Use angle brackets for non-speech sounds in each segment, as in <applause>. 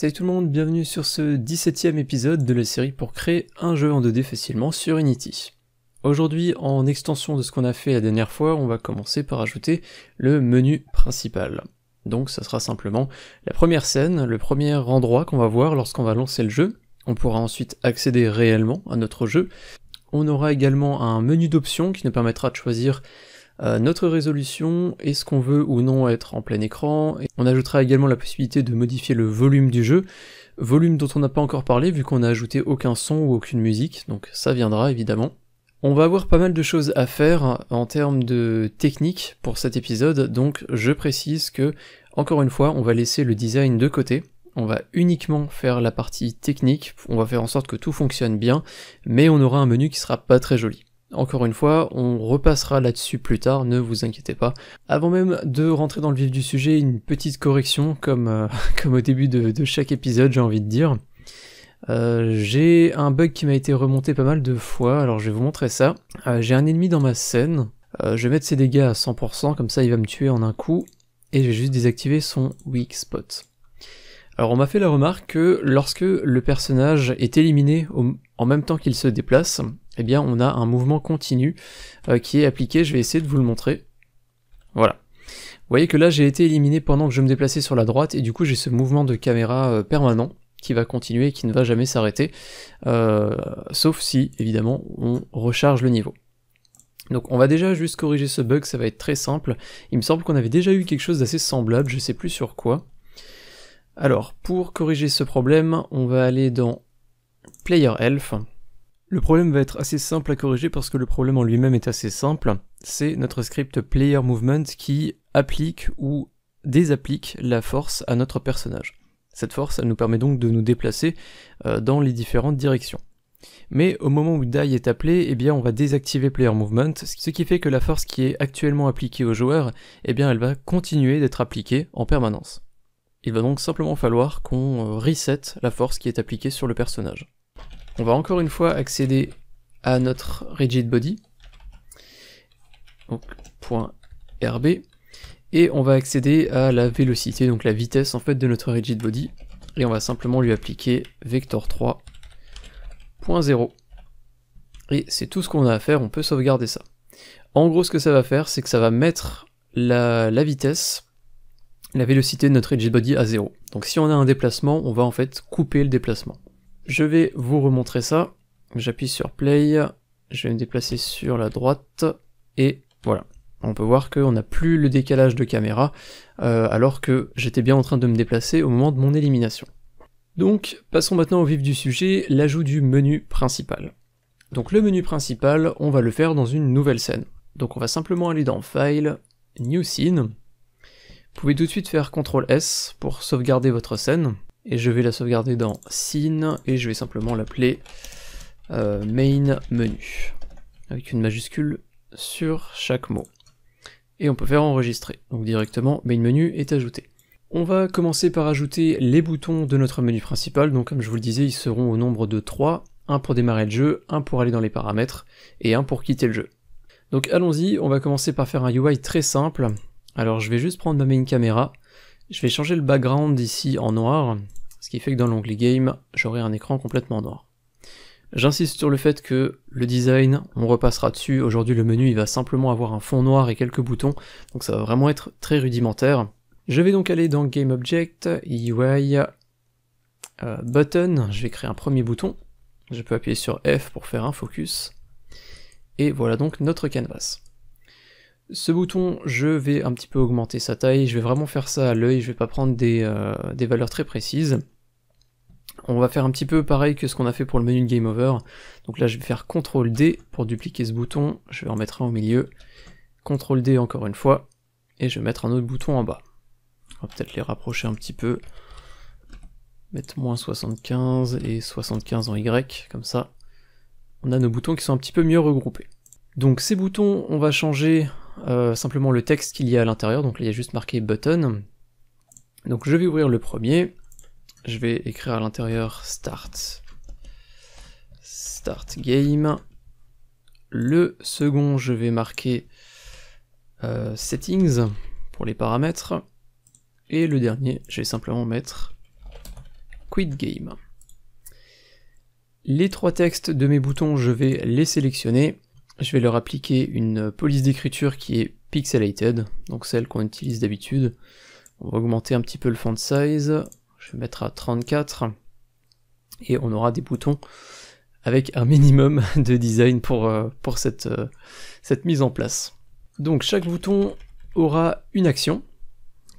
Salut tout le monde, bienvenue sur ce 17ème épisode de la série pour créer un jeu en 2D facilement sur Unity. Aujourd'hui, en extension de ce qu'on a fait la dernière fois, on va commencer par ajouter le menu principal. Donc ça sera simplement la première scène, le premier endroit qu'on va voir lorsqu'on va lancer le jeu. On pourra ensuite accéder réellement à notre jeu. On aura également un menu d'options qui nous permettra de choisir euh, notre résolution, est-ce qu'on veut ou non être en plein écran. on ajoutera également la possibilité de modifier le volume du jeu, volume dont on n'a pas encore parlé vu qu'on n'a ajouté aucun son ou aucune musique, donc ça viendra évidemment. On va avoir pas mal de choses à faire en termes de technique pour cet épisode, donc je précise que, encore une fois, on va laisser le design de côté, on va uniquement faire la partie technique, on va faire en sorte que tout fonctionne bien, mais on aura un menu qui sera pas très joli. Encore une fois, on repassera là-dessus plus tard, ne vous inquiétez pas. Avant même de rentrer dans le vif du sujet, une petite correction, comme, euh, <laughs> comme au début de, chaque épisode, j'ai envie de dire. Euh, j'ai un bug qui m'a été remonté pas mal de fois, alors je vais vous montrer ça. Euh, j'ai un ennemi dans ma scène, je vais mettre ses dégâts à 100%, comme ça il va me tuer en un coup, et je vais juste désactiver son weak spot. Alors on m'a fait la remarque que lorsque le personnage est éliminé en même temps qu'il se déplace, eh bien on a un mouvement continu euh, qui est appliqué, je vais essayer de vous le montrer. Voilà. Vous voyez que là j'ai été éliminé pendant que je me déplaçais sur la droite et du coup j'ai ce mouvement de caméra euh, permanent qui va continuer et qui ne va jamais s'arrêter, euh, sauf si évidemment on recharge le niveau. Donc on va déjà juste corriger ce bug, ça va être très simple. Il me semble qu'on avait déjà eu quelque chose d'assez semblable, je sais plus sur quoi. Alors, pour corriger ce problème, on va aller dans Player Le problème va être assez simple à corriger parce que le problème en lui-même est assez simple. C'est notre script Player Movement qui applique ou désapplique la force à notre personnage. Cette force, elle nous permet donc de nous déplacer euh, dans les différentes directions. Mais au moment où Die est appelé, eh bien on va désactiver Player Movement, ce qui fait que la force qui est actuellement appliquée au joueur, eh bien elle va continuer d'être appliquée en permanence. Il va donc simplement falloir qu'on euh, reset la force qui est appliquée sur le personnage. On va encore une fois accéder à notre rigid body, donc .rb, et on va accéder à la vélocité, donc la vitesse en fait de notre rigid body, et on va simplement lui appliquer vector 3.0. Et c'est tout ce qu'on a à faire, on peut sauvegarder ça. En gros, ce que ça va faire, c'est que ça va mettre la, la vitesse la vélocité de notre rigid body à 0. Donc si on a un déplacement, on va en fait couper le déplacement. Je vais vous remontrer ça. J'appuie sur play, je vais me déplacer sur la droite, et voilà. On peut voir qu'on n'a plus le décalage de caméra, euh, alors que j'étais bien en train de me déplacer au moment de mon élimination. Donc, passons maintenant au vif du sujet, l'ajout du menu principal. Donc le menu principal, on va le faire dans une nouvelle scène. Donc on va simplement aller dans File, New Scene, vous pouvez tout de suite faire CTRL S pour sauvegarder votre scène. Et je vais la sauvegarder dans Scene et je vais simplement l'appeler euh, Main Menu. Avec une majuscule sur chaque mot. Et on peut faire enregistrer. Donc directement Main Menu est ajouté. On va commencer par ajouter les boutons de notre menu principal. Donc comme je vous le disais, ils seront au nombre de 3. Un pour démarrer le jeu, un pour aller dans les paramètres et un pour quitter le jeu. Donc allons-y, on va commencer par faire un UI très simple alors je vais juste prendre ma main caméra, je vais changer le background ici en noir, ce qui fait que dans l'onglet game, j'aurai un écran complètement noir. J'insiste sur le fait que le design, on repassera dessus, aujourd'hui le menu il va simplement avoir un fond noir et quelques boutons, donc ça va vraiment être très rudimentaire. Je vais donc aller dans Game Object, e UI, euh, Button, je vais créer un premier bouton, je peux appuyer sur F pour faire un focus, et voilà donc notre canvas. Ce bouton, je vais un petit peu augmenter sa taille, je vais vraiment faire ça à l'œil, je vais pas prendre des, euh, des, valeurs très précises. On va faire un petit peu pareil que ce qu'on a fait pour le menu de Game Over. Donc là, je vais faire CTRL D pour dupliquer ce bouton, je vais en mettre un au milieu. CTRL D encore une fois, et je vais mettre un autre bouton en bas. On va peut-être les rapprocher un petit peu. Mettre moins 75 et 75 en Y, comme ça. On a nos boutons qui sont un petit peu mieux regroupés. Donc ces boutons, on va changer euh, simplement le texte qu'il y a à l'intérieur, donc il y a juste marqué button. Donc je vais ouvrir le premier, je vais écrire à l'intérieur start, start game. Le second, je vais marquer euh, settings pour les paramètres. Et le dernier, je vais simplement mettre quit game. Les trois textes de mes boutons, je vais les sélectionner je vais leur appliquer une police d'écriture qui est pixelated, donc celle qu'on utilise d'habitude. On va augmenter un petit peu le font size, je vais mettre à 34, et on aura des boutons avec un minimum <laughs> de design pour, euh, pour cette, euh, cette mise en place. Donc chaque bouton aura une action,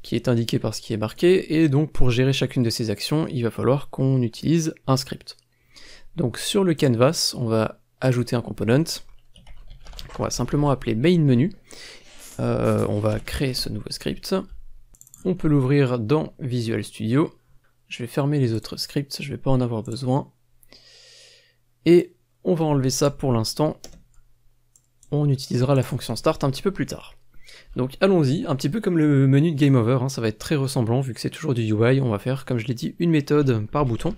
qui est indiquée par ce qui est marqué, et donc pour gérer chacune de ces actions, il va falloir qu'on utilise un script. Donc sur le canvas, on va ajouter un component, on va simplement appeler main menu. Euh, on va créer ce nouveau script. On peut l'ouvrir dans Visual Studio. Je vais fermer les autres scripts, je ne vais pas en avoir besoin. Et on va enlever ça pour l'instant. On utilisera la fonction start un petit peu plus tard. Donc allons-y, un petit peu comme le menu de Game Over, hein. ça va être très ressemblant vu que c'est toujours du UI, on va faire, comme je l'ai dit, une méthode par bouton,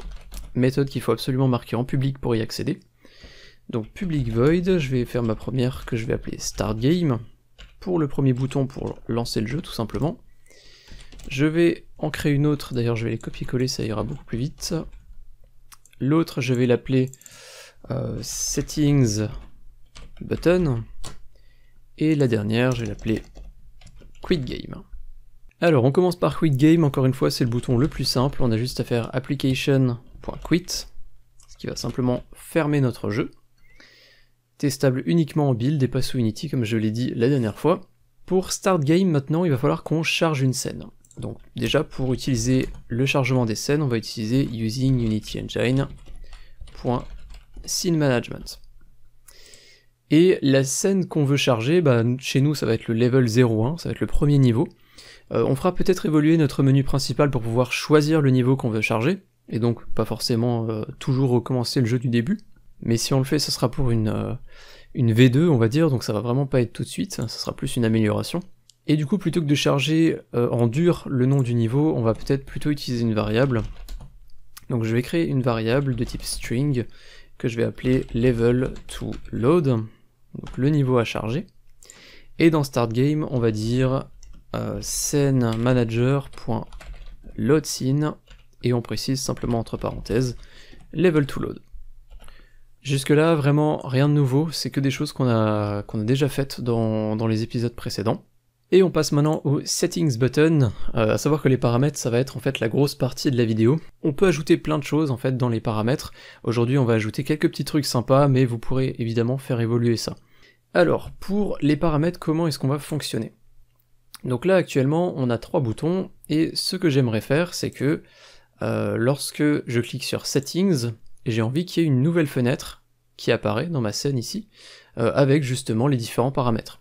méthode qu'il faut absolument marquer en public pour y accéder. Donc public void, je vais faire ma première que je vais appeler start game pour le premier bouton pour lancer le jeu tout simplement. Je vais en créer une autre, d'ailleurs je vais les copier-coller, ça ira beaucoup plus vite. L'autre, je vais l'appeler euh, settings button. Et la dernière, je vais l'appeler quit game. Alors on commence par quit game, encore une fois c'est le bouton le plus simple, on a juste à faire application.quit, ce qui va simplement fermer notre jeu stable uniquement en build et pas sous Unity comme je l'ai dit la dernière fois. Pour Start Game maintenant, il va falloir qu'on charge une scène. Donc déjà pour utiliser le chargement des scènes, on va utiliser using Unity Engine. Scene management. Et la scène qu'on veut charger, bah, chez nous ça va être le level 01, ça va être le premier niveau. Euh, on fera peut-être évoluer notre menu principal pour pouvoir choisir le niveau qu'on veut charger, et donc pas forcément euh, toujours recommencer le jeu du début. Mais si on le fait, ce sera pour une, euh, une V2, on va dire, donc ça va vraiment pas être tout de suite, ça sera plus une amélioration. Et du coup, plutôt que de charger euh, en dur le nom du niveau, on va peut-être plutôt utiliser une variable. Donc je vais créer une variable de type string que je vais appeler level to load, donc le niveau à charger. Et dans start game, on va dire euh, sceneManager.loadScene scene et on précise simplement entre parenthèses level to load. Jusque-là, vraiment rien de nouveau, c'est que des choses qu'on a, a déjà faites dans, les épisodes précédents. Et on passe maintenant au settings button, euh, à savoir que les paramètres ça va être en fait la grosse partie de la vidéo. On peut ajouter plein de choses en fait dans les paramètres. Aujourd'hui on va ajouter quelques petits trucs sympas, mais vous pourrez évidemment faire évoluer ça. Alors, pour les paramètres, comment est-ce qu'on va fonctionner Donc là actuellement on a trois boutons, et ce que j'aimerais faire c'est que euh, lorsque je clique sur settings, j'ai envie qu'il y ait une nouvelle fenêtre qui apparaît dans ma scène ici, euh, avec justement les différents paramètres.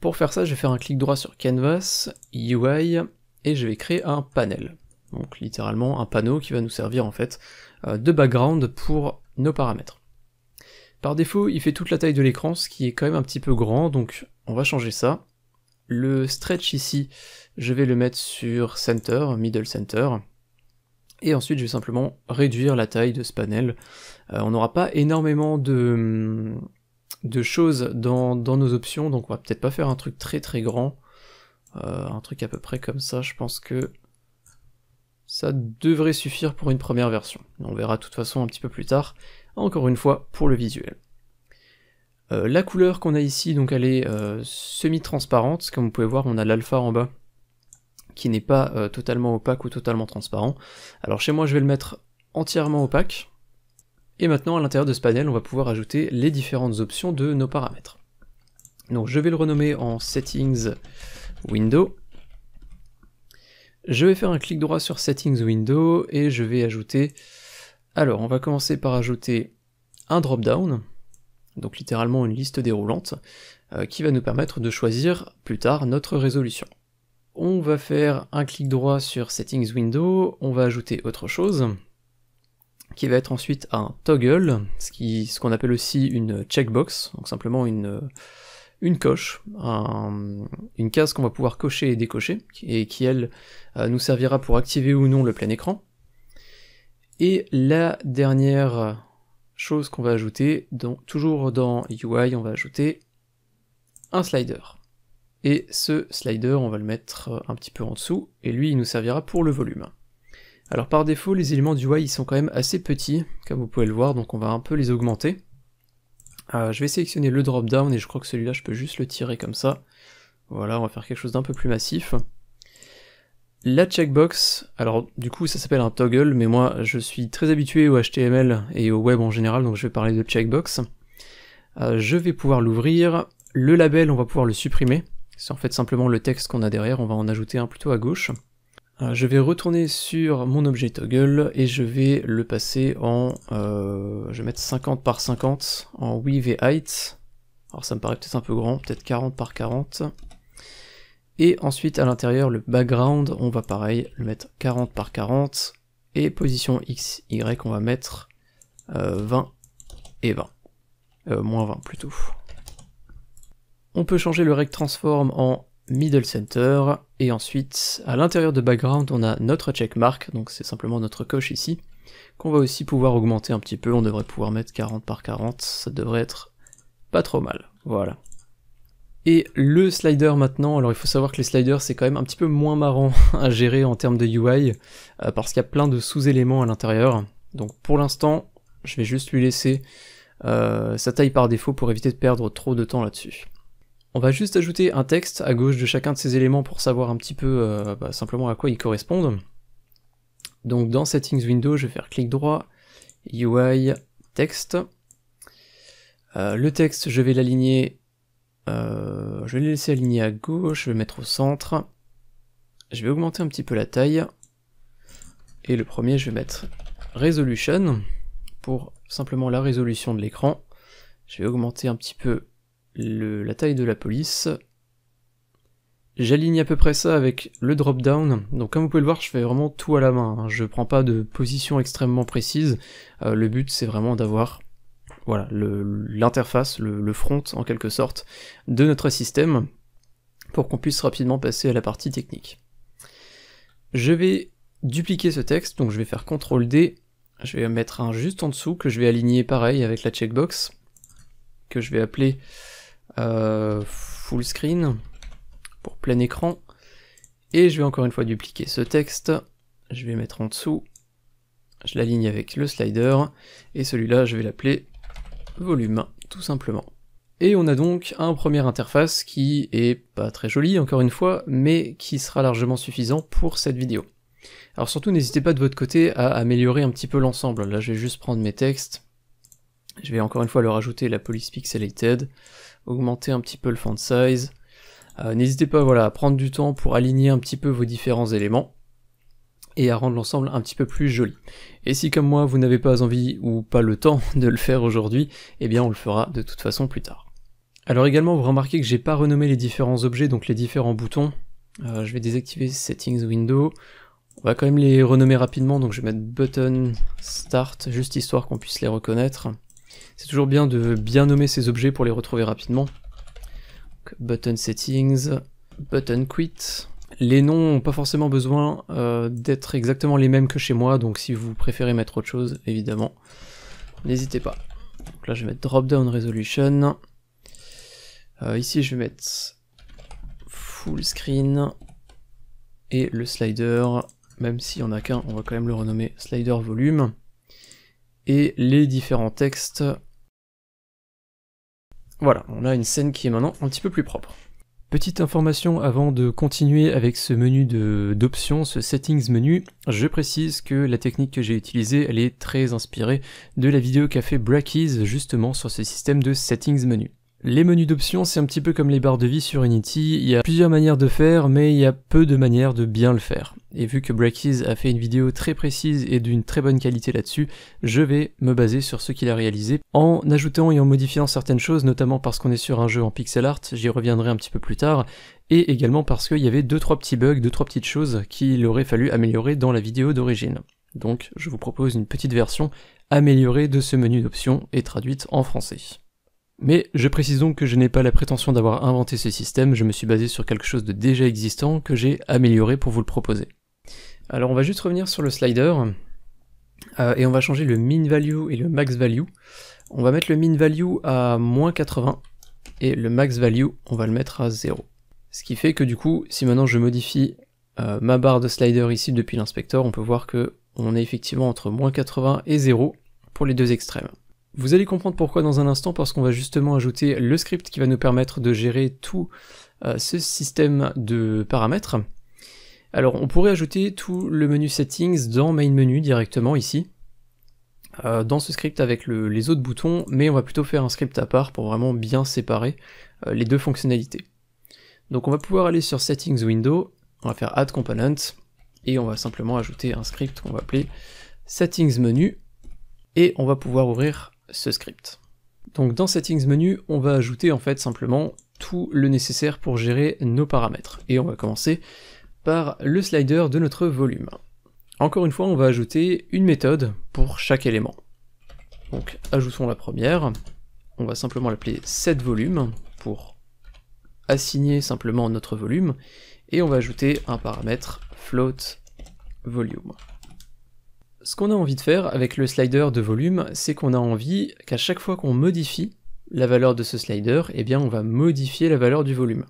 Pour faire ça, je vais faire un clic droit sur Canvas, UI, et je vais créer un panel. Donc littéralement un panneau qui va nous servir en fait euh, de background pour nos paramètres. Par défaut, il fait toute la taille de l'écran, ce qui est quand même un petit peu grand, donc on va changer ça. Le stretch ici, je vais le mettre sur center, middle center. Et ensuite, je vais simplement réduire la taille de ce panel. Euh, on n'aura pas énormément de, de choses dans, nos options, donc on va peut-être pas faire un truc très très grand. Euh, un truc à peu près comme ça, je pense que ça devrait suffire pour une première version. On verra de toute façon un petit peu plus tard, encore une fois, pour le visuel. Euh, la couleur qu'on a ici, donc elle est semi-transparente, comme vous pouvez voir, on a l'alpha en bas qui n'est pas euh, totalement opaque ou totalement transparent. Alors chez moi je vais le mettre entièrement opaque. Et maintenant à l'intérieur de ce panel on va pouvoir ajouter les différentes options de nos paramètres. Donc je vais le renommer en Settings Window. Je vais faire un clic droit sur Settings Window et je vais ajouter... Alors on va commencer par ajouter un drop-down, donc littéralement une liste déroulante, euh, qui va nous permettre de choisir plus tard notre résolution on va faire un clic droit sur Settings Window, on va ajouter autre chose, qui va être ensuite un toggle, ce qu'on appelle aussi une checkbox, donc simplement une, coche, une case qu'on va pouvoir cocher et décocher, et qui elle euh, nous servira pour activer ou non le plein écran. Et la dernière chose qu'on va ajouter, donc toujours dans UI, on va ajouter un slider. Et ce slider, on va le mettre euh, un petit peu en dessous, et lui, il nous servira pour le volume. Alors par défaut, les éléments du Y, ils sont quand même assez petits, comme vous pouvez le voir, donc on va un peu les augmenter. Euh, je vais sélectionner le drop-down, et je crois que celui-là, je peux juste le tirer comme ça. Voilà, on va faire quelque chose d'un peu plus massif. La checkbox, alors du coup ça s'appelle un toggle, mais moi je suis très habitué au HTML et au web en général, donc je vais parler de checkbox. Euh, je vais pouvoir l'ouvrir, le label on va pouvoir le supprimer, c'est en fait simplement le texte qu'on a derrière, on va en ajouter un plutôt à gauche. Euh, je vais retourner sur mon objet toggle et je vais le passer en... Euh, je vais mettre 50 par 50 en width v height. Alors ça me paraît peut-être un peu grand, peut-être 40 par 40. Et ensuite à l'intérieur le background, on va pareil le mettre 40 par 40. Et position x, y, on va mettre 20 euh, et 20. moins 20 plutôt. On peut changer le rec transform en middle center, et ensuite, à l'intérieur de background, on a notre checkmark, donc c'est simplement notre coche ici, qu'on va aussi pouvoir augmenter un petit peu, on devrait pouvoir mettre 40 par 40, ça devrait être pas trop mal, voilà. Et le slider maintenant, alors il faut savoir que les sliders c'est quand même un petit peu moins marrant <laughs> à gérer en termes de UI, euh, parce qu'il y a plein de sous-éléments à l'intérieur, donc pour l'instant, je vais juste lui laisser euh, sa taille par défaut pour éviter de perdre trop de temps là-dessus. On va juste ajouter un texte à gauche de chacun de ces éléments pour savoir un petit peu euh, bah, simplement à quoi ils correspondent. Donc dans Settings Window, je vais faire clic droit, UI, texte. Euh, le texte, je vais l'aligner, euh, je vais le laisser aligner à gauche, je vais le mettre au centre. Je vais augmenter un petit peu la taille. Et le premier, je vais mettre Resolution pour simplement la résolution de l'écran. Je vais augmenter un petit peu la taille de la police. J'aligne à peu près ça avec le drop-down. Donc comme vous pouvez le voir, je fais vraiment tout à la main. Hein. Je ne prends pas de position extrêmement précise. Euh, le but, c'est vraiment d'avoir voilà l'interface, le, le, front en quelque sorte, de notre système pour qu'on puisse rapidement passer à la partie technique. Je vais dupliquer ce texte, donc je vais faire CTRL D, je vais mettre un juste en dessous que je vais aligner pareil avec la checkbox, que je vais appeler euh, full screen pour plein écran. Et je vais encore une fois dupliquer ce texte. Je vais mettre en dessous. Je l'aligne avec le slider. Et celui-là, je vais l'appeler volume, tout simplement. Et on a donc un premier interface qui est pas très joli encore une fois, mais qui sera largement suffisant pour cette vidéo. Alors surtout, n'hésitez pas de votre côté à améliorer un petit peu l'ensemble. Là, je vais juste prendre mes textes. Je vais encore une fois leur ajouter la police pixelated augmenter un petit peu le font size. Euh, n'hésitez pas voilà, à prendre du temps pour aligner un petit peu vos différents éléments et à rendre l'ensemble un petit peu plus joli. Et si comme moi vous n'avez pas envie ou pas le temps <laughs> de le faire aujourd'hui, eh bien on le fera de toute façon plus tard. Alors également vous remarquez que j'ai pas renommé les différents objets, donc les différents boutons. Euh, je vais désactiver Settings Window. On va quand même les renommer rapidement, donc je vais mettre Button Start, juste histoire qu'on puisse les reconnaître. C'est toujours bien de bien nommer ces objets pour les retrouver rapidement. button settings, button quit. Les noms n'ont pas forcément besoin euh, d'être exactement les mêmes que chez moi, donc si vous préférez mettre autre chose, évidemment, n'hésitez pas. là je vais mettre drop down resolution. Euh, ici je vais mettre full screen et le slider, même s'il n'y en a qu'un, on va quand même le renommer slider volume et les différents textes. Voilà, on a une scène qui est maintenant un petit peu plus propre. Petite information avant de continuer avec ce menu d'options, ce settings menu, je précise que la technique que j'ai utilisée, elle est très inspirée de la vidéo qu'a fait Brackies justement sur ce système de settings menu. Les menus d'options, c'est un petit peu comme les barres de vie sur Unity, il y a plusieurs manières de faire, mais il y a peu de manières de bien le faire. Et vu que Breakies a fait une vidéo très précise et d'une très bonne qualité là-dessus, je vais me baser sur ce qu'il a réalisé en ajoutant et en modifiant certaines choses, notamment parce qu'on est sur un jeu en pixel art, j'y reviendrai un petit peu plus tard, et également parce qu'il y avait 2-3 petits bugs, 2-3 petites choses qu'il aurait fallu améliorer dans la vidéo d'origine. Donc je vous propose une petite version améliorée de ce menu d'options et traduite en français. Mais je précise donc que je n'ai pas la prétention d'avoir inventé ce système, je me suis basé sur quelque chose de déjà existant que j'ai amélioré pour vous le proposer. Alors on va juste revenir sur le slider, euh, et on va changer le min value et le max value. On va mettre le min value à moins 80, et le max value, on va le mettre à 0. Ce qui fait que du coup, si maintenant je modifie euh, ma barre de slider ici depuis l'inspecteur, on peut voir que on est effectivement entre moins 80 et 0 pour les deux extrêmes. Vous allez comprendre pourquoi dans un instant, parce qu'on va justement ajouter le script qui va nous permettre de gérer tout euh, ce système de paramètres. Alors on pourrait ajouter tout le menu settings dans main menu directement ici, euh, dans ce script avec les autres boutons, mais on va plutôt faire un script à part pour vraiment bien séparer euh, les deux fonctionnalités. Donc on va pouvoir aller sur settings window, on va faire add component, et on va simplement ajouter un script qu'on va appeler settings menu, et on va pouvoir ouvrir ce script. Donc dans Settings Menu, on va ajouter en fait simplement tout le nécessaire pour gérer nos paramètres. Et on va commencer par le slider de notre volume. Encore une fois, on va ajouter une méthode pour chaque élément. Donc ajoutons la première, on va simplement l'appeler setVolume pour assigner simplement notre volume, et on va ajouter un paramètre float volume. Ce qu'on a envie de faire avec le slider de volume, c'est qu'on a envie qu'à chaque fois qu'on modifie la valeur de ce slider, eh bien on va modifier la valeur du volume.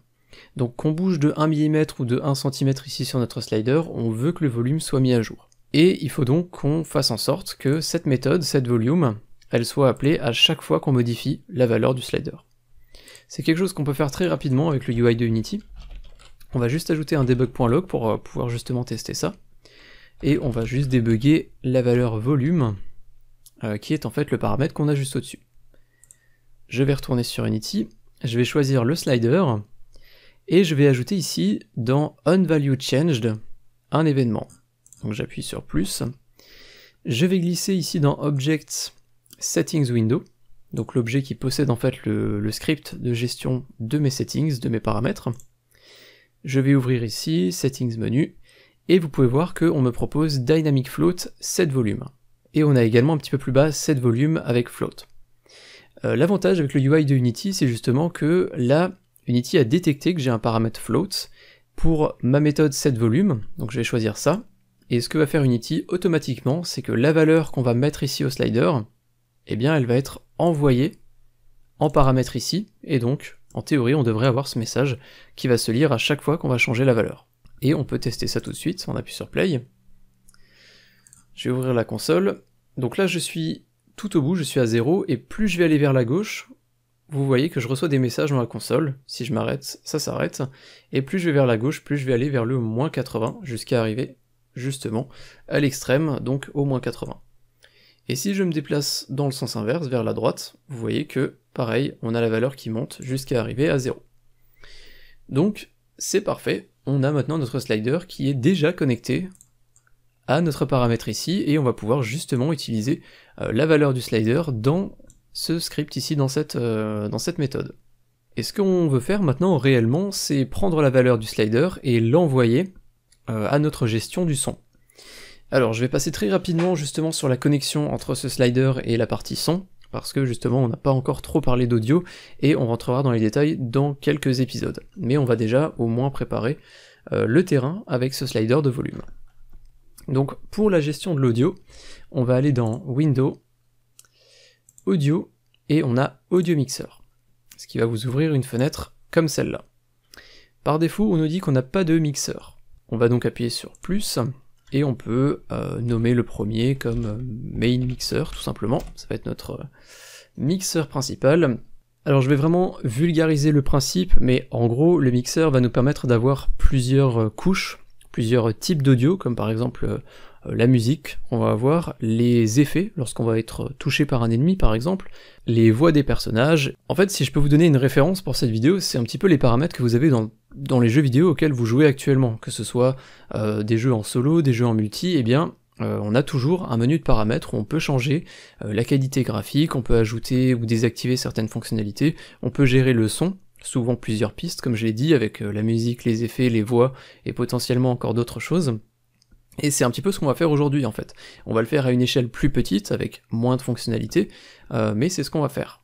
Donc qu'on bouge de 1 mm ou de 1 cm ici sur notre slider, on veut que le volume soit mis à jour. Et il faut donc qu'on fasse en sorte que cette méthode, cette volume, elle soit appelée à chaque fois qu'on modifie la valeur du slider. C'est quelque chose qu'on peut faire très rapidement avec le UI de Unity. On va juste ajouter un debug.log pour euh, pouvoir justement tester ça et on va juste débugger la valeur volume euh, qui est en fait le paramètre qu'on a juste au-dessus. Je vais retourner sur Unity, je vais choisir le slider et je vais ajouter ici dans onValueChanged un événement. Donc j'appuie sur plus. Je vais glisser ici dans Object Settings Window, donc l'objet qui possède en fait le script de gestion de mes settings, de mes paramètres. Je vais ouvrir ici Settings Menu et vous pouvez voir qu'on me propose Dynamic Float 7 volumes. Et on a également un petit peu plus bas 7 volumes avec Float. Euh, l'avantage avec le UI de Unity, c'est justement que là, Unity a détecté que j'ai un paramètre Float pour ma méthode 7 volumes, donc je vais choisir ça. Et ce que va faire Unity automatiquement, c'est que la valeur qu'on va mettre ici au slider, eh bien elle va être envoyée en paramètre ici, et donc en théorie on devrait avoir ce message qui va se lire à chaque fois qu'on va changer la valeur. Et on peut tester ça tout de suite, on appuie sur play. Je vais ouvrir la console. Donc là je suis tout au bout, je suis à 0, et plus je vais aller vers la gauche, vous voyez que je reçois des messages dans la console. Si je m'arrête, ça s'arrête. Et plus je vais vers la gauche, plus je vais aller vers le moins 80, jusqu'à arriver, justement, à l'extrême, donc au moins 80. Et si je me déplace dans le sens inverse, vers la droite, vous voyez que, pareil, on a la valeur qui monte jusqu'à arriver à 0. Donc, c'est parfait, on a maintenant notre slider qui est déjà connecté à notre paramètre ici, et on va pouvoir justement utiliser euh, la valeur du slider dans ce script ici, dans cette, euh, dans cette méthode. Et ce qu'on veut faire maintenant réellement, c'est prendre la valeur du slider et l'envoyer euh, à notre gestion du son. Alors je vais passer très rapidement justement sur la connexion entre ce slider et la partie son parce que justement on n'a pas encore trop parlé d'audio et on rentrera dans les détails dans quelques épisodes. Mais on va déjà au moins préparer euh, le terrain avec ce slider de volume. Donc pour la gestion de l'audio, on va aller dans Window, Audio et on a Audio Mixer, ce qui va vous ouvrir une fenêtre comme celle-là. Par défaut, on nous dit qu'on n'a pas de mixeur. On va donc appuyer sur plus et on peut euh, nommer le premier comme euh, main mixer tout simplement, ça va être notre euh, mixeur principal. Alors je vais vraiment vulgariser le principe, mais en gros le mixeur va nous permettre d'avoir plusieurs couches, plusieurs types d'audio, comme par exemple la musique, on va avoir les effets lorsqu'on va être touché par un ennemi par exemple, les voix des personnages. En fait si je peux vous donner une référence pour cette vidéo, c'est un petit peu les paramètres que vous avez dans dans les jeux vidéo auxquels vous jouez actuellement, que ce soit euh, des jeux en solo, des jeux en multi, eh bien euh, on a toujours un menu de paramètres où on peut changer euh, la qualité graphique, on peut ajouter ou désactiver certaines fonctionnalités, on peut gérer le son, souvent plusieurs pistes comme je l'ai dit, avec la musique, les effets, les voix et potentiellement encore d'autres choses. Et c'est un petit peu ce qu'on va faire aujourd'hui en fait. On va le faire à une échelle plus petite, avec moins de fonctionnalités, mais c'est ce qu'on va faire.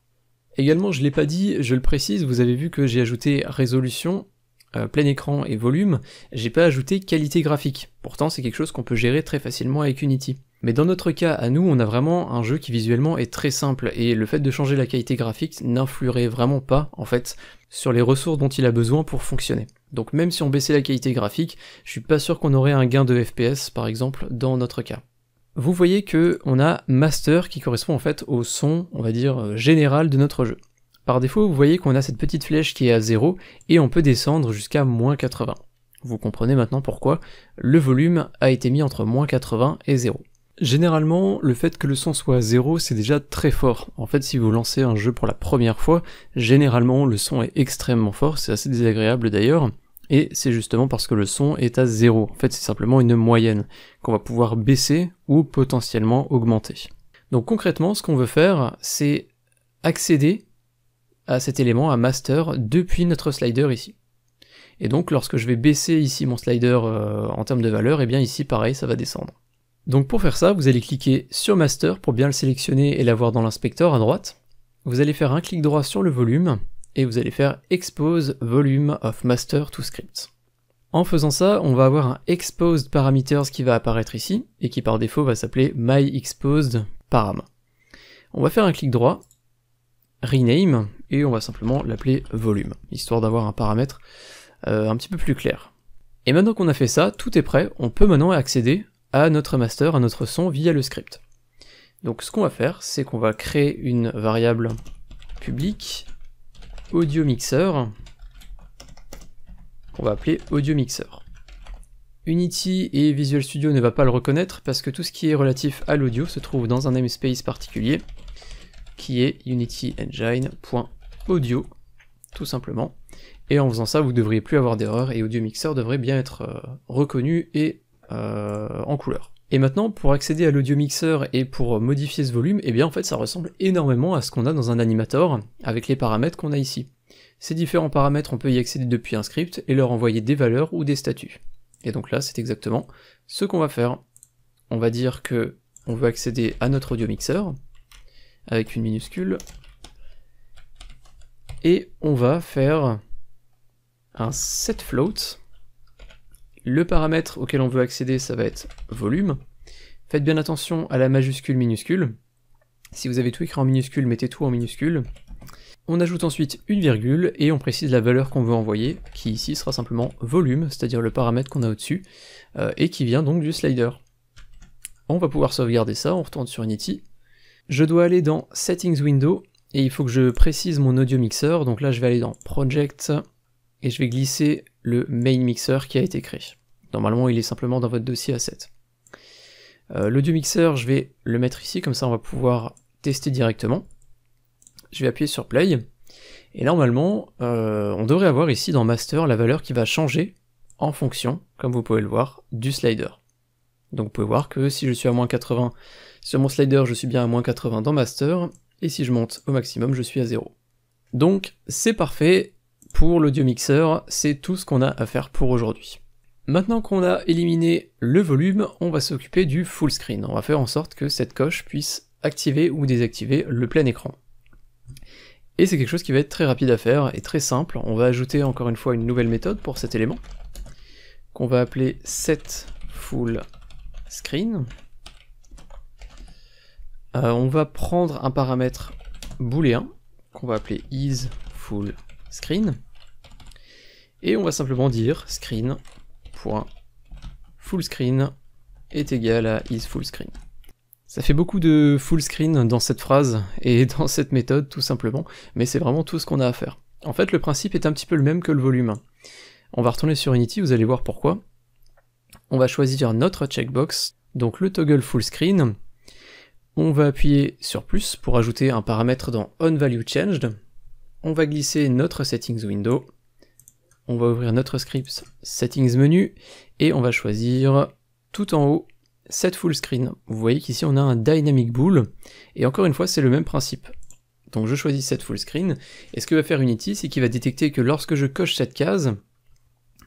Également, je l'ai pas dit, je le précise, vous avez vu que j'ai ajouté résolution euh, plein écran et volume, j'ai pas ajouté qualité graphique. Pourtant, c'est quelque chose qu'on peut gérer très facilement avec Unity. Mais dans notre cas, à nous, on a vraiment un jeu qui visuellement est très simple, et le fait de changer la qualité graphique n'influerait vraiment pas, en fait, sur les ressources dont il a besoin pour fonctionner. Donc même si on baissait la qualité graphique, je suis pas sûr qu'on aurait un gain de FPS, par exemple, dans notre cas. Vous voyez que on a master qui correspond en fait au son, on va dire, euh, général de notre jeu. Par défaut, vous voyez qu'on a cette petite flèche qui est à 0 et on peut descendre jusqu'à moins 80. Vous comprenez maintenant pourquoi le volume a été mis entre moins 80 et 0. Généralement, le fait que le son soit à 0, c'est déjà très fort. En fait, si vous lancez un jeu pour la première fois, généralement le son est extrêmement fort, c'est assez désagréable d'ailleurs, et c'est justement parce que le son est à 0. En fait, c'est simplement une moyenne qu'on va pouvoir baisser ou potentiellement augmenter. Donc concrètement, ce qu'on veut faire, c'est accéder à cet élément, à master, depuis notre slider ici. Et donc lorsque je vais baisser ici mon slider euh, en termes de valeur, et eh bien ici pareil ça va descendre. Donc pour faire ça, vous allez cliquer sur master pour bien le sélectionner et l'avoir dans l'inspecteur à droite. Vous allez faire un clic droit sur le volume et vous allez faire expose volume of master to script. En faisant ça, on va avoir un exposed parameters qui va apparaître ici et qui par défaut va s'appeler my exposed param On va faire un clic droit rename, et on va simplement l'appeler volume, histoire d'avoir un paramètre euh, un petit peu plus clair. Et maintenant qu'on a fait ça, tout est prêt, on peut maintenant accéder à notre master, à notre son via le script. Donc ce qu'on va faire, c'est qu'on va créer une variable publique audio Mixer qu'on va appeler audio Mixer. Unity et Visual Studio ne va pas le reconnaître parce que tout ce qui est relatif à l'audio se trouve dans un namespace particulier qui est unityengine.audio, tout simplement. Et en faisant ça, vous ne devriez plus avoir d'erreur et Audio Mixer devrait bien être euh, reconnu et euh, en couleur. Et maintenant, pour accéder à l'audio mixer et pour euh, modifier ce volume, et eh bien en fait ça ressemble énormément à ce qu'on a dans un animator avec les paramètres qu'on a ici. Ces différents paramètres, on peut y accéder depuis un script et leur envoyer des valeurs ou des statuts. Et donc là, c'est exactement ce qu'on va faire. On va dire que on veut accéder à notre audio mixer avec une minuscule. Et on va faire un set float. Le paramètre auquel on veut accéder, ça va être volume. Faites bien attention à la majuscule minuscule. Si vous avez tout écrit en minuscule, mettez tout en minuscule. On ajoute ensuite une virgule et on précise la valeur qu'on veut envoyer, qui ici sera simplement volume, c'est-à-dire le paramètre qu'on a au-dessus, euh, et qui vient donc du slider. On va pouvoir sauvegarder ça, on retourne sur Unity, je dois aller dans Settings Window et il faut que je précise mon audio Mixer. Donc là, je vais aller dans Project et je vais glisser le main mixer qui a été créé. Normalement, il est simplement dans votre dossier a euh, L'audio Mixer, je vais le mettre ici, comme ça on va pouvoir tester directement. Je vais appuyer sur Play. Et normalement, euh, on devrait avoir ici dans Master la valeur qui va changer en fonction, comme vous pouvez le voir, du slider. Donc vous pouvez voir que si je suis à moins 80 sur mon slider, je suis bien à moins 80 dans master, et si je monte au maximum, je suis à 0. Donc c'est parfait pour l'audio mixer. c'est tout ce qu'on a à faire pour aujourd'hui. Maintenant qu'on a éliminé le volume, on va s'occuper du full screen. On va faire en sorte que cette coche puisse activer ou désactiver le plein écran. Et c'est quelque chose qui va être très rapide à faire et très simple. On va ajouter encore une fois une nouvelle méthode pour cet élément qu'on va appeler set screen. Euh, on va prendre un paramètre booléen qu'on va appeler isFullScreen, et on va simplement dire screen.fullScreen est égal à isFullScreen. Ça fait beaucoup de full screen dans cette phrase et <laughs> dans cette méthode tout simplement, mais c'est vraiment tout ce qu'on a à faire. En fait, le principe est un petit peu le même que le volume. On va retourner sur Unity, vous allez voir pourquoi on va choisir notre checkbox, donc le toggle full screen. On va appuyer sur plus pour ajouter un paramètre dans Changed. On va glisser notre settings window. On va ouvrir notre script settings menu et on va choisir tout en haut set full screen. Vous voyez qu'ici on a un dynamic bool et encore une fois c'est le même principe. Donc je choisis set full screen et ce que va faire Unity c'est qu'il va détecter que lorsque je coche cette case,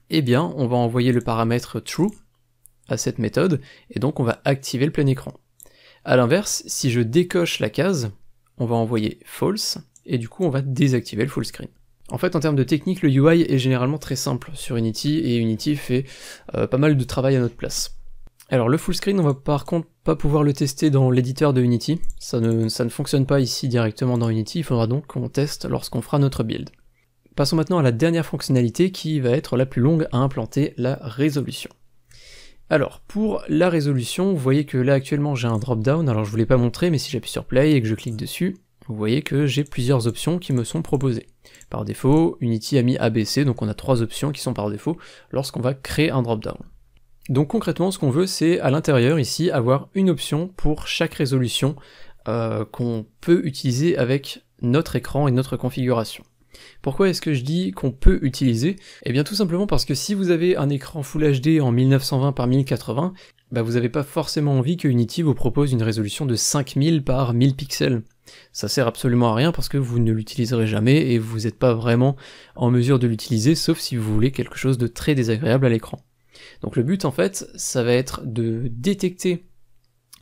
eh bien on va envoyer le paramètre true à cette méthode, et donc on va activer le plein écran. A l'inverse, si je décoche la case, on va envoyer false, et du coup on va désactiver le full screen. En fait, en termes de technique, le UI est généralement très simple sur Unity, et Unity fait euh, pas mal de travail à notre place. Alors le full screen, on va par contre pas pouvoir le tester dans l'éditeur de Unity, ça ne fonctionne pas ici directement dans Unity, il faudra donc qu'on teste lorsqu'on fera notre build. Passons maintenant à la dernière fonctionnalité qui va être la plus longue à implanter, la résolution. Alors, pour la résolution, vous voyez que là actuellement j'ai un drop-down, alors je ne vous l'ai pas montré, mais si j'appuie sur Play et que je clique dessus, vous voyez que j'ai plusieurs options qui me sont proposées. Par défaut, Unity a mis ABC, donc on a trois options qui sont par défaut lorsqu'on va créer un drop-down. Donc concrètement, ce qu'on veut, c'est à l'intérieur ici avoir une option pour chaque résolution euh, qu'on peut utiliser avec notre écran et notre configuration. Pourquoi est-ce que je dis qu'on peut utiliser Eh bien tout simplement parce que si vous avez un écran Full HD en 1920 par 1080, bah vous n'avez pas forcément envie que Unity vous propose une résolution de 5000 par 1000 pixels. Ça sert absolument à rien parce que vous ne l'utiliserez jamais et vous n'êtes pas vraiment en mesure de l'utiliser sauf si vous voulez quelque chose de très désagréable à l'écran. Donc le but en fait, ça va être de détecter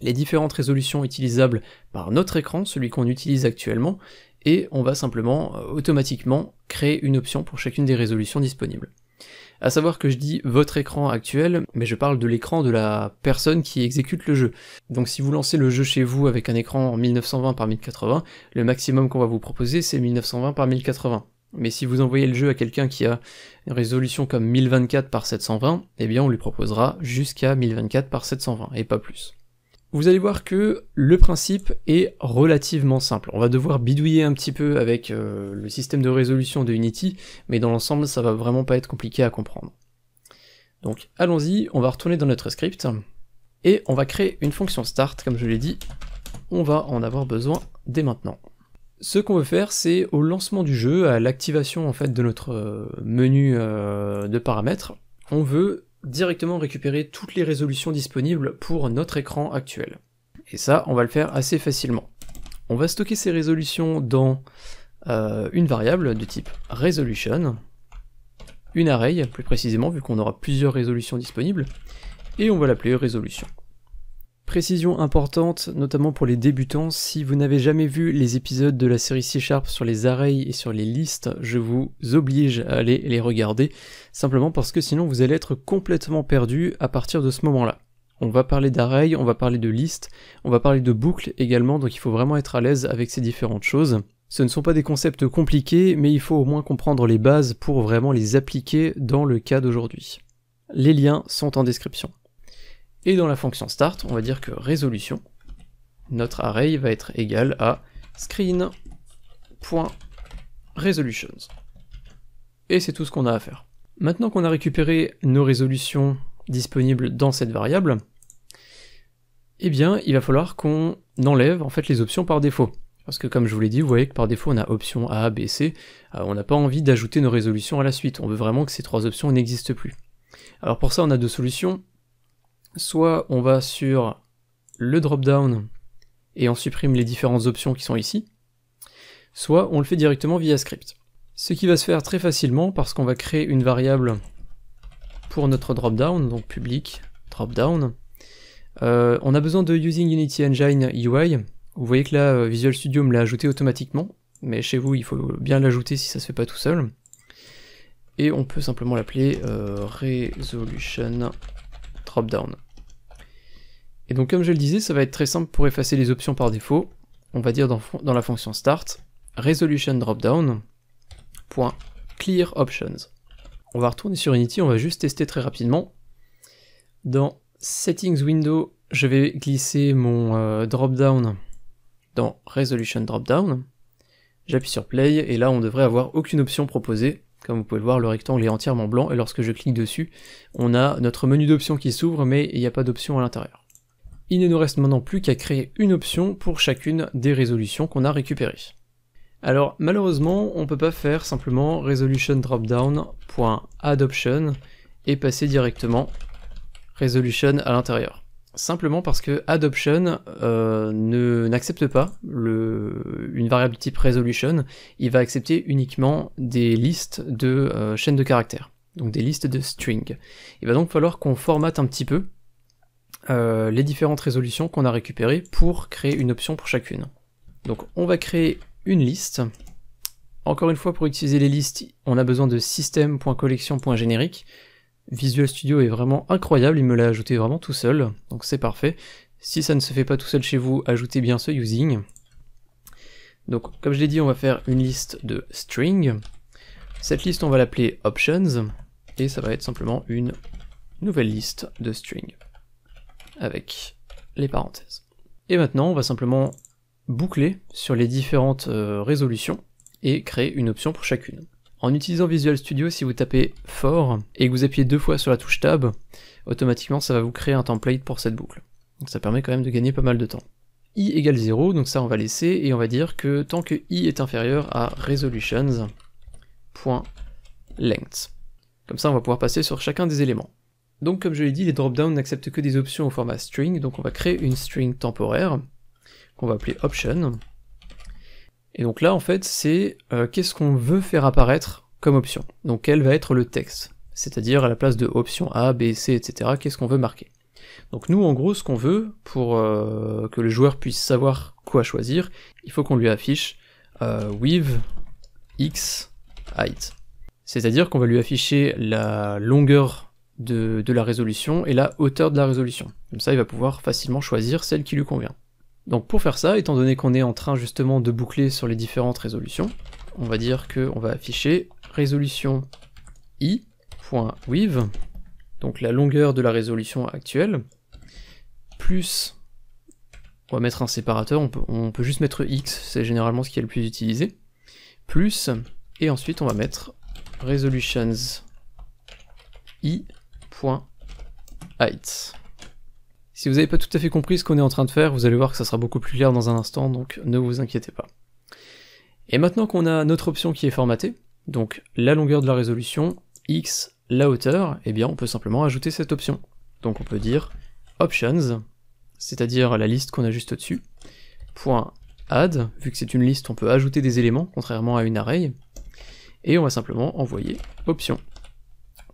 les différentes résolutions utilisables par notre écran, celui qu'on utilise actuellement, et on va simplement euh, automatiquement créer une option pour chacune des résolutions disponibles. A savoir que je dis votre écran actuel, mais je parle de l'écran de la personne qui exécute le jeu. Donc si vous lancez le jeu chez vous avec un écran 1920 par 1080, le maximum qu'on va vous proposer c'est 1920 par 1080. Mais si vous envoyez le jeu à quelqu'un qui a une résolution comme 1024 par 720, eh bien on lui proposera jusqu'à 1024 par 720 et pas plus. Vous allez voir que le principe est relativement simple. On va devoir bidouiller un petit peu avec euh, le système de résolution de Unity, mais dans l'ensemble ça va vraiment pas être compliqué à comprendre. Donc allons-y, on va retourner dans notre script, et on va créer une fonction start, comme je l'ai dit, on va en avoir besoin dès maintenant. Ce qu'on veut faire, c'est au lancement du jeu, à l'activation en fait de notre euh, menu euh, de paramètres, on veut directement récupérer toutes les résolutions disponibles pour notre écran actuel. Et ça, on va le faire assez facilement. On va stocker ces résolutions dans euh, une variable de type resolution, une array plus précisément, vu qu'on aura plusieurs résolutions disponibles, et on va l'appeler résolution. Précision importante, notamment pour les débutants, si vous n'avez jamais vu les épisodes de la série C Sharp sur les arrays et sur les listes, je vous oblige à aller les regarder, simplement parce que sinon vous allez être complètement perdu à partir de ce moment-là. On va parler d'arrays, on va parler de listes, on va parler de boucles également, donc il faut vraiment être à l'aise avec ces différentes choses. Ce ne sont pas des concepts compliqués, mais il faut au moins comprendre les bases pour vraiment les appliquer dans le cas d'aujourd'hui. Les liens sont en description. Et dans la fonction start, on va dire que résolution, notre array va être égal à screen.resolutions. Et c'est tout ce qu'on a à faire. Maintenant qu'on a récupéré nos résolutions disponibles dans cette variable, eh bien, il va falloir qu'on enlève en fait les options par défaut. Parce que comme je vous l'ai dit, vous voyez que par défaut on a option A, B, C, euh, on n'a pas envie d'ajouter nos résolutions à la suite, on veut vraiment que ces trois options n'existent plus. Alors pour ça on a deux solutions, soit on va sur le drop-down et on supprime les différentes options qui sont ici, soit on le fait directement via script. Ce qui va se faire très facilement parce qu'on va créer une variable pour notre drop-down, donc public drop-down. Euh, on a besoin de Using Unity Engine UI. Vous voyez que là, euh, Visual Studio me l'a ajouté automatiquement, mais chez vous, il faut bien l'ajouter si ça se fait pas tout seul. Et on peut simplement l'appeler euh, Resolution Dropdown. Et donc comme je le disais, ça va être très simple pour effacer les options par défaut. On va dire dans, la fonction start, resolution dropdown, point clear options. On va retourner sur Unity, on va juste tester très rapidement. Dans settings window, je vais glisser mon euh, dropdown dans resolution dropdown. J'appuie sur play et là on devrait avoir aucune option proposée. Comme vous pouvez le voir, le rectangle est entièrement blanc et lorsque je clique dessus, on a notre menu d'options qui s'ouvre mais il n'y a pas d'option à l'intérieur. Il ne nous reste maintenant plus qu'à créer une option pour chacune des résolutions qu'on a récupérées. Alors malheureusement, on ne peut pas faire simplement resolution dropdown.adoption et passer directement resolution à l'intérieur. Simplement parce que adoption euh, ne n'accepte pas une variable type resolution, il va accepter uniquement des listes de euh, chaînes de caractères, donc des listes de strings. Il va donc falloir qu'on formate un petit peu euh, les différentes résolutions qu'on a récupérées pour créer une option pour chacune. Donc on va créer une liste. Encore une fois, pour utiliser les listes, on a besoin de système.collection.générique. Visual Studio est vraiment incroyable, il me l'a ajouté vraiment tout seul, donc c'est parfait. Si ça ne se fait pas tout seul chez vous, ajoutez bien ce using. Donc comme je l'ai dit, on va faire une liste de string. Cette liste, on va l'appeler options, et ça va être simplement une nouvelle liste de string avec les parenthèses. Et maintenant, on va simplement boucler sur les différentes euh, résolutions et créer une option pour chacune. En utilisant Visual Studio, si vous tapez fort et que vous appuyez deux fois sur la touche Tab, automatiquement ça va vous créer un template pour cette boucle. Donc ça permet quand même de gagner pas mal de temps. i égale 0, donc ça on va laisser et on va dire que tant que i est inférieur à resolutions.length. Comme ça on va pouvoir passer sur chacun des éléments. Donc comme je l'ai dit, les drop-downs n'acceptent que des options au format string, donc on va créer une string temporaire, qu'on va appeler option. Et donc là en fait c'est euh, qu'est-ce qu'on veut faire apparaître comme option. Donc quel va être le texte, c'est-à-dire à la place de option A, B, C, etc. qu'est-ce qu'on veut marquer. Donc nous en gros ce qu'on veut pour euh, que le joueur puisse savoir quoi choisir, il faut qu'on lui affiche euh, with x height. C'est-à-dire qu'on va lui afficher la longueur de, la résolution et la hauteur de la résolution. Comme ça, il va pouvoir facilement choisir celle qui lui convient. Donc pour faire ça, étant donné qu'on est en train justement de boucler sur les différentes résolutions, on va dire on va afficher résolution i.with, donc la longueur de la résolution actuelle, plus on va mettre un séparateur, on peut, juste mettre x, c'est généralement ce qui est le plus utilisé, plus, et ensuite on va mettre resolutions i height. Si vous n'avez pas tout à fait compris ce qu'on est en train de faire, vous allez voir que ça sera beaucoup plus clair dans un instant, donc ne vous inquiétez pas. Et maintenant qu'on a notre option qui est formatée, donc la longueur de la résolution, x, la hauteur, eh bien on peut simplement ajouter cette option. Donc on peut dire options, c'est-à-dire la liste qu'on a juste au-dessus, point add, vu que c'est une liste on peut ajouter des éléments, contrairement à une array, et on va simplement envoyer options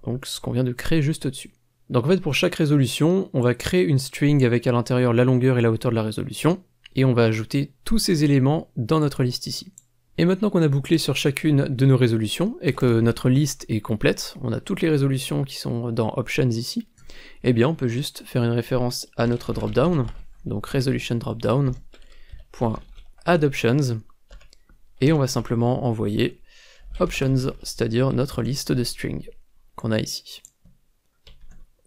donc ce qu'on vient de créer juste au-dessus. Donc en fait pour chaque résolution, on va créer une string avec à l'intérieur la longueur et la hauteur de la résolution, et on va ajouter tous ces éléments dans notre liste ici. Et maintenant qu'on a bouclé sur chacune de nos résolutions, et que notre liste est complète, on a toutes les résolutions qui sont dans Options ici, eh bien on peut juste faire une référence à notre drop-down, donc Resolution Dropdown, et on va simplement envoyer options, c'est-à-dire notre liste de strings qu'on a ici.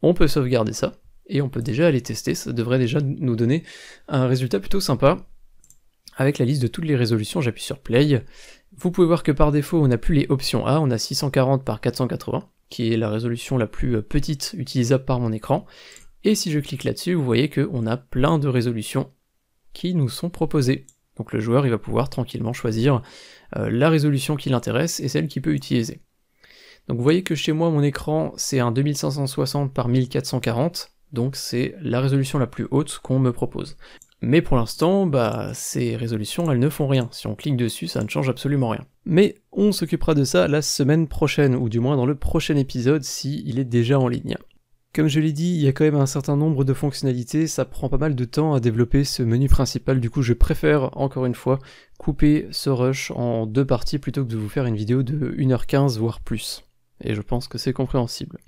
On peut sauvegarder ça, et on peut déjà aller tester, ça devrait déjà nous donner un résultat plutôt sympa. Avec la liste de toutes les résolutions, j'appuie sur Play. Vous pouvez voir que par défaut, on n'a plus les options A, on a 640 par 480, qui est la résolution la plus euh, petite utilisable par mon écran. Et si je clique là-dessus, vous voyez que on a plein de résolutions qui nous sont proposées. Donc le joueur, il va pouvoir tranquillement choisir euh, la résolution qui l'intéresse et celle qu'il peut utiliser. Donc vous voyez que chez moi, mon écran, c'est un 2560 par 1440, donc c'est la résolution la plus haute qu'on me propose. Mais pour l'instant, bah, ces résolutions, elles ne font rien. Si on clique dessus, ça ne change absolument rien. Mais on s'occupera de ça la semaine prochaine, ou du moins dans le prochain épisode si il est déjà en ligne. Comme je l'ai dit, il y a quand même un certain nombre de fonctionnalités, ça prend pas mal de temps à développer ce menu principal, du coup je préfère, encore une fois, couper ce rush en deux parties plutôt que de vous faire une vidéo de 1h15 voire plus et je pense que c'est compréhensible.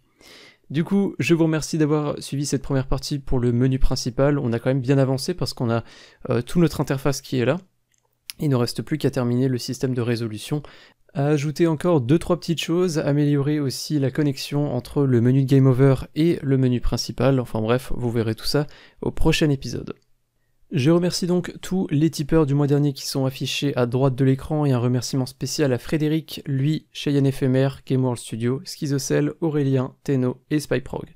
Du coup, je vous remercie d'avoir suivi cette première partie pour le menu principal. On a quand même bien avancé parce qu'on a euh, toute notre interface qui est là. Il ne reste plus qu'à terminer le système de résolution. À ajouter encore deux trois petites choses, améliorer aussi la connexion entre le menu de Game Over et le menu principal. Enfin bref, vous verrez tout ça au prochain épisode. Je remercie donc tous les tipeurs du mois dernier qui sont affichés à droite de l'écran et un remerciement spécial à Frédéric, lui, Cheyenne Éphémère, Game World Studio, Schizocel, Aurélien, Teno et Spyprog.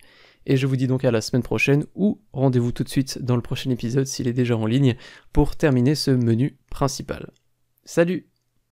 Et je vous dis donc à la semaine prochaine ou rendez-vous tout de suite dans le prochain épisode s'il est déjà en ligne pour terminer ce menu principal. Salut